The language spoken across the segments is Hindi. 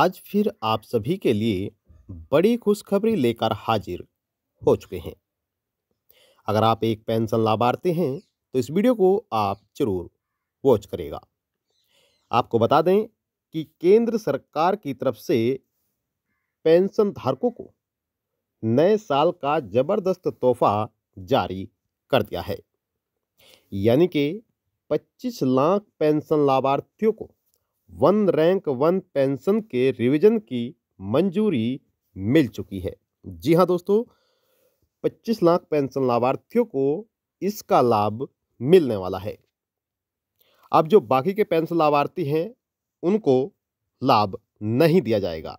आज फिर आप सभी के लिए बड़ी खुशखबरी लेकर हाजिर हो चुके हैं अगर आप एक पेंशन लाभार्थी हैं तो इस वीडियो को आप जरूर वॉच करेगा आपको बता दें कि केंद्र सरकार की तरफ से पेंशन धारकों को नए साल का जबरदस्त तोहफा जारी कर दिया है यानी कि 25 लाख पेंशन लाभार्थियों को वन रैंक वन पेंशन के रिवीजन की मंजूरी मिल चुकी है जी हाँ दोस्तों 25 लाख पेंशन लाभार्थियों को इसका लाभ मिलने वाला है अब जो बाकी के पेंशन लाभार्थी हैं उनको लाभ नहीं दिया जाएगा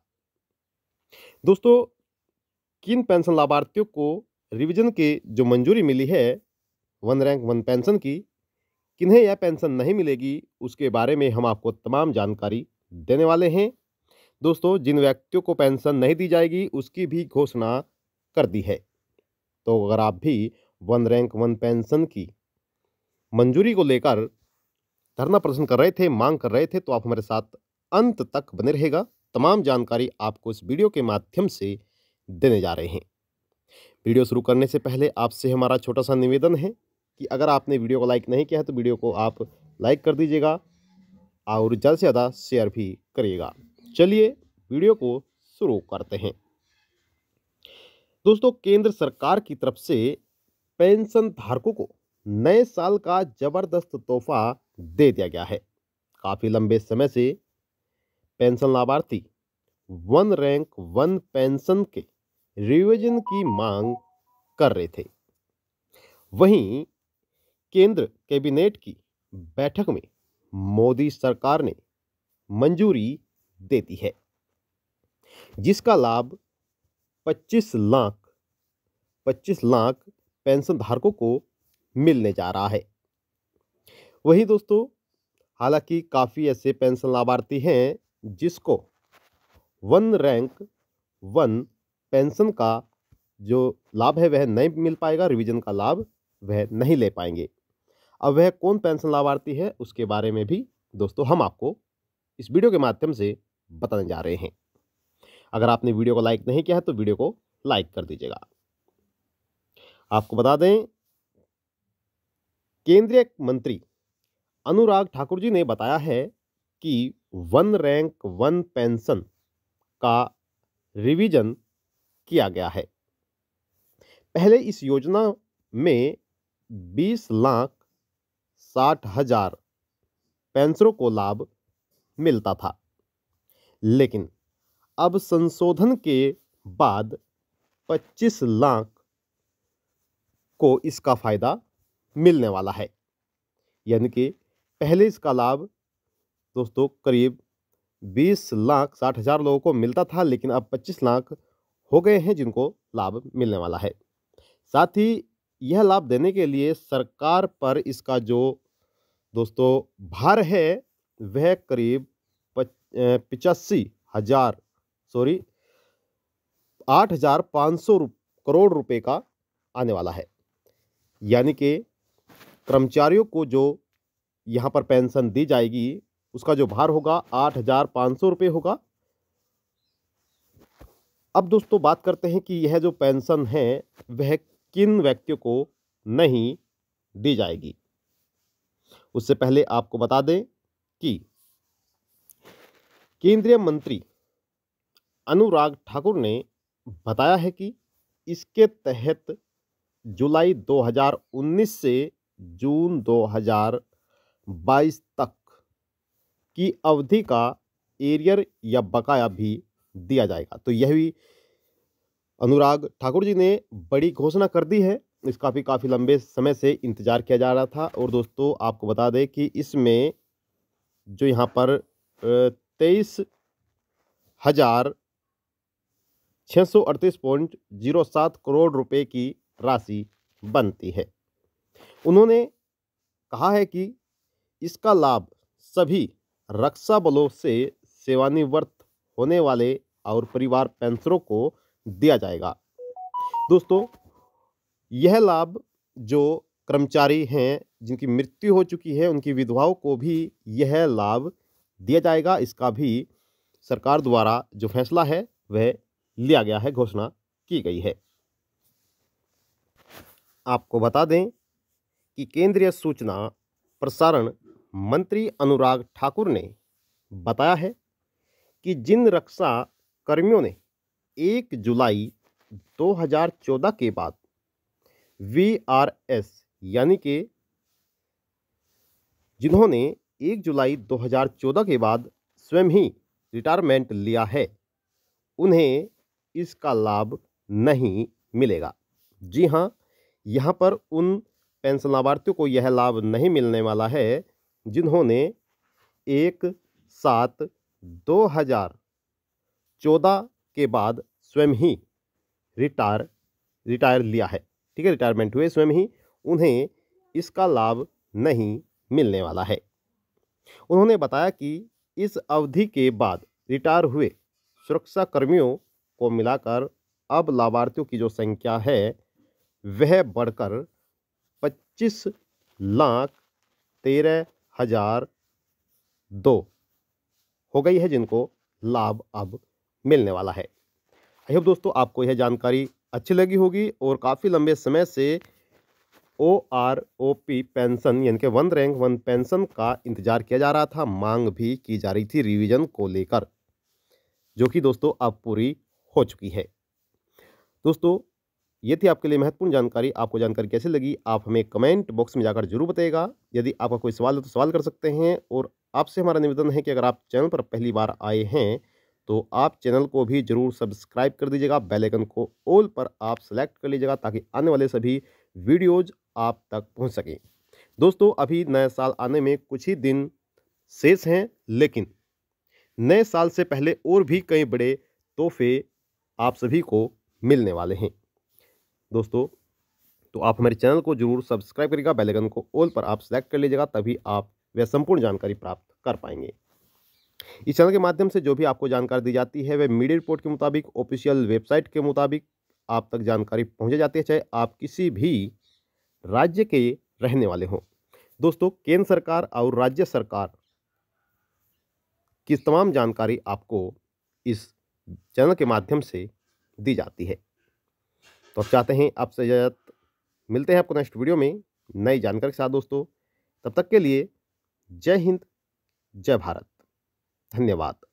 दोस्तों किन पेंशन लाभार्थियों को रिवीजन की जो मंजूरी मिली है वन रैंक वन पेंशन की किन्हें यह पेंशन नहीं मिलेगी उसके बारे में हम आपको तमाम जानकारी देने वाले हैं दोस्तों जिन व्यक्तियों को पेंशन नहीं दी जाएगी उसकी भी घोषणा कर दी है तो अगर आप भी वन रैंक वन पेंशन की मंजूरी को लेकर धरना प्रदर्शन कर रहे थे मांग कर रहे थे तो आप हमारे साथ अंत तक बने रहेगा तमाम जानकारी आपको इस वीडियो के माध्यम से देने जा रहे हैं वीडियो शुरू करने से पहले आपसे हमारा छोटा सा निवेदन है कि अगर आपने वीडियो को लाइक नहीं किया है तो वीडियो को आप लाइक कर दीजिएगा और ज़्यादा से ज़्यादा शेयर भी करिएगा चलिए वीडियो को शुरू करते हैं दोस्तों केंद्र सरकार की तरफ से पेंशन धारकों को नए साल का जबरदस्त तोहफा दे दिया गया है काफ़ी लंबे समय से पेंशन लाभार्थी वन रैंक वन पेंशन के रिविजन की मांग कर रहे थे वहीं केंद्र कैबिनेट की बैठक में मोदी सरकार ने मंजूरी दे दी है जिसका लाभ 25 लाख 25 लाख पेंशन धारकों को मिलने जा रहा है वही दोस्तों हालांकि काफ़ी ऐसे पेंशन लाभार्थी हैं जिसको वन रैंक वन पेंशन का जो लाभ है वह नहीं मिल पाएगा रिवीजन का लाभ वह नहीं ले पाएंगे अब वह कौन पेंशन लाभार्थी है उसके बारे में भी दोस्तों हम आपको इस वीडियो के माध्यम से बताने जा रहे हैं अगर आपने वीडियो को लाइक नहीं किया है तो वीडियो को लाइक कर दीजिएगा आपको बता दें केंद्रीय मंत्री अनुराग ठाकुर जी ने बताया है कि वन रैंक वन पेंशन का रिवीजन किया गया है पहले इस योजना में 20 लाख साठ हजार पेंसरों को लाभ मिलता था लेकिन अब संशोधन के बाद 25 लाख को इसका फ़ायदा मिलने वाला है यानी कि पहले इसका लाभ दोस्तों करीब 20 लाख साठ हज़ार लोगों को मिलता था लेकिन अब 25 लाख हो गए हैं जिनको लाभ मिलने वाला है साथ ही यह लाभ देने के लिए सरकार पर इसका जो दोस्तों भार है वह करीब पिचासी हजार सॉरी आठ हजार पाँच सौ रुप, करोड़ रुपए का आने वाला है यानी कि कर्मचारियों को जो यहाँ पर पेंशन दी जाएगी उसका जो भार होगा आठ हजार पाँच सौ रुपये होगा अब दोस्तों बात करते हैं कि यह जो पेंशन है वह किन व्यक्तियों को नहीं दी जाएगी उससे पहले आपको बता दें कि केंद्रीय मंत्री अनुराग ठाकुर ने बताया है कि इसके तहत जुलाई 2019 से जून 2022 तक की अवधि का एरियर या बकाया भी दिया जाएगा तो यह भी अनुराग ठाकुर जी ने बड़ी घोषणा कर दी है इस काफ़ी काफ़ी लंबे समय से इंतज़ार किया जा रहा था और दोस्तों आपको बता दें कि इसमें जो यहाँ पर तेईस हज़ार छः सौ अड़तीस पॉइंट जीरो सात करोड़ रुपए की राशि बनती है उन्होंने कहा है कि इसका लाभ सभी रक्षा बलों से सेवानिवृत्त होने वाले और परिवार पेंशनों को दिया जाएगा दोस्तों यह लाभ जो कर्मचारी हैं जिनकी मृत्यु हो चुकी है उनकी विधवाओं को भी यह लाभ दिया जाएगा इसका भी सरकार द्वारा जो फैसला है वह लिया गया है घोषणा की गई है आपको बता दें कि केंद्रीय सूचना प्रसारण मंत्री अनुराग ठाकुर ने बताया है कि जिन रक्षा कर्मियों ने 1 जुलाई 2014 के बाद वी आर एस यानी कि जिन्होंने 1 जुलाई 2014 के बाद स्वयं ही रिटायरमेंट लिया है उन्हें इसका लाभ नहीं मिलेगा जी हाँ यहाँ पर उन पेंशन लाभार्थियों को यह लाभ नहीं मिलने वाला है जिन्होंने एक सात दो हजार चौदह के बाद स्वयं ही रिटायर रिटायर लिया है ठीक है रिटायरमेंट हुए स्वयं ही उन्हें इसका लाभ नहीं मिलने वाला है उन्होंने बताया कि इस अवधि के बाद रिटायर हुए सुरक्षा कर्मियों को मिलाकर अब लाभार्थियों की जो संख्या है वह बढ़कर 25 लाख तेरह हजार दो हो गई है जिनको लाभ अब मिलने वाला है आई होप दोस्तों आपको यह जानकारी अच्छी लगी होगी और काफ़ी लंबे समय से O R O P pension यानी कि वन रैंक वन पेंशन का इंतज़ार किया जा रहा था मांग भी की जा रही थी रिवीजन को लेकर जो कि दोस्तों अब पूरी हो चुकी है दोस्तों ये थी आपके लिए महत्वपूर्ण जानकारी आपको जानकारी कैसी लगी आप हमें कमेंट बॉक्स में जाकर जरूर बताएगा यदि आपका कोई सवाल है तो सवाल कर सकते हैं और आपसे हमारा निवेदन है कि अगर आप चैनल पर पहली बार आए हैं तो आप चैनल को भी ज़रूर सब्सक्राइब कर दीजिएगा बेलाइकन को ऑल पर आप सेलेक्ट कर लीजिएगा ताकि आने वाले सभी वीडियोज़ आप तक पहुँच सकें दोस्तों अभी नए साल आने में कुछ ही दिन शेष हैं लेकिन नए साल से पहले और भी कई बड़े तोहफे आप सभी को मिलने वाले हैं दोस्तों तो आप हमारे चैनल को जरूर सब्सक्राइब करिएगा बेल आइकन को ऑल पर आप सेलेक्ट कर लीजिएगा तभी आप वह संपूर्ण जानकारी प्राप्त कर पाएंगे इस चैनल के माध्यम से जो भी आपको जानकारी दी जाती है वह मीडिया रिपोर्ट के मुताबिक ऑफिशियल वेबसाइट के मुताबिक आप तक जानकारी पहुँचा जाती है चाहे आप किसी भी राज्य के रहने वाले हों दोस्तों केंद्र सरकार और राज्य सरकार की तमाम जानकारी आपको इस चैनल के माध्यम से दी जाती है तो आप चाहते हैं आपसे इजाज़त मिलते हैं आपको नेक्स्ट वीडियो में नई जानकारी के साथ दोस्तों तब तक के लिए जय हिंद जय भारत धन्यवाद